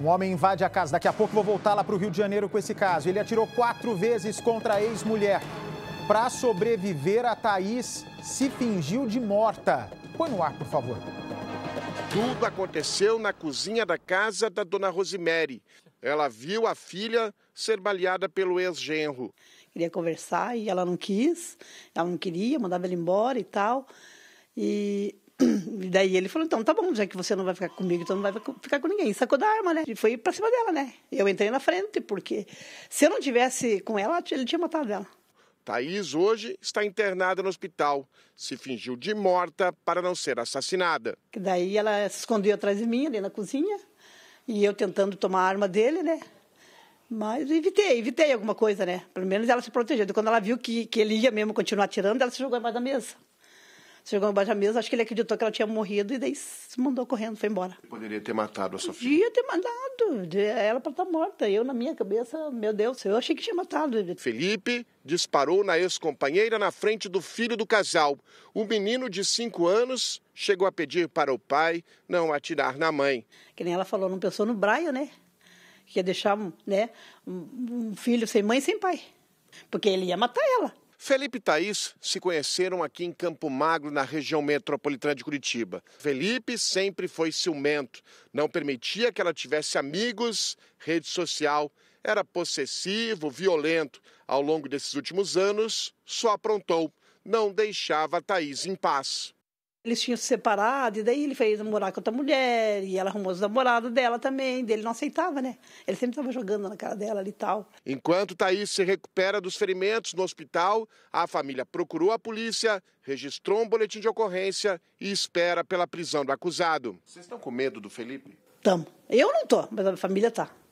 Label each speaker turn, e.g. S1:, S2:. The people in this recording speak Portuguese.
S1: Um homem invade a casa. Daqui a pouco vou voltar lá para o Rio de Janeiro com esse caso. Ele atirou quatro vezes contra a ex-mulher. Para sobreviver, a Thaís se fingiu de morta. Põe no ar, por favor. Tudo aconteceu na cozinha da casa da dona Rosemary. Ela viu a filha ser baleada pelo ex-genro.
S2: Queria conversar e ela não quis, ela não queria, mandava ele embora e tal. E e daí ele falou, então tá bom, já que você não vai ficar comigo, então não vai ficar com ninguém. E sacou da arma, né? E foi pra cima dela, né? Eu entrei na frente, porque se eu não tivesse com ela, ele tinha matado ela.
S1: Thaís hoje está internada no hospital. Se fingiu de morta para não ser assassinada.
S2: E daí ela se escondeu atrás de mim, ali na cozinha, e eu tentando tomar a arma dele, né? Mas evitei, evitei alguma coisa, né? Pelo menos ela se protegeu. Quando ela viu que, que ele ia mesmo continuar atirando, ela se jogou embaixo da mesa chegou embaixo da mesa, acho que ele acreditou que ela tinha morrido e daí se mandou correndo, foi embora.
S1: Poderia ter matado a sua filha? Podia ter matado, ela para estar tá morta. Eu, na minha cabeça, meu Deus, eu achei que tinha matado. Felipe disparou na ex-companheira na frente do filho do casal. O menino de 5 anos chegou a pedir para o pai não atirar na mãe. Que nem ela falou, não pensou no
S2: Braio, né? Que ia deixar né, um filho sem mãe sem pai.
S1: Porque ele ia matar ela. Felipe e Thaís se conheceram aqui em Campo Magro, na região metropolitana de Curitiba. Felipe sempre foi ciumento, não permitia que ela tivesse amigos, rede social, era possessivo, violento. Ao longo desses últimos anos, só aprontou, não deixava Thaís em paz.
S2: Eles tinham se separado, e daí ele fez namorar com outra mulher, e ela arrumou os namorados dela também, dele não aceitava, né? Ele sempre estava jogando na cara dela e tal.
S1: Enquanto Thaís se recupera dos ferimentos no hospital, a família procurou a polícia, registrou um boletim de ocorrência e espera pela prisão do acusado. Vocês estão com medo do Felipe? Estamos. Eu não tô,
S2: mas a família tá.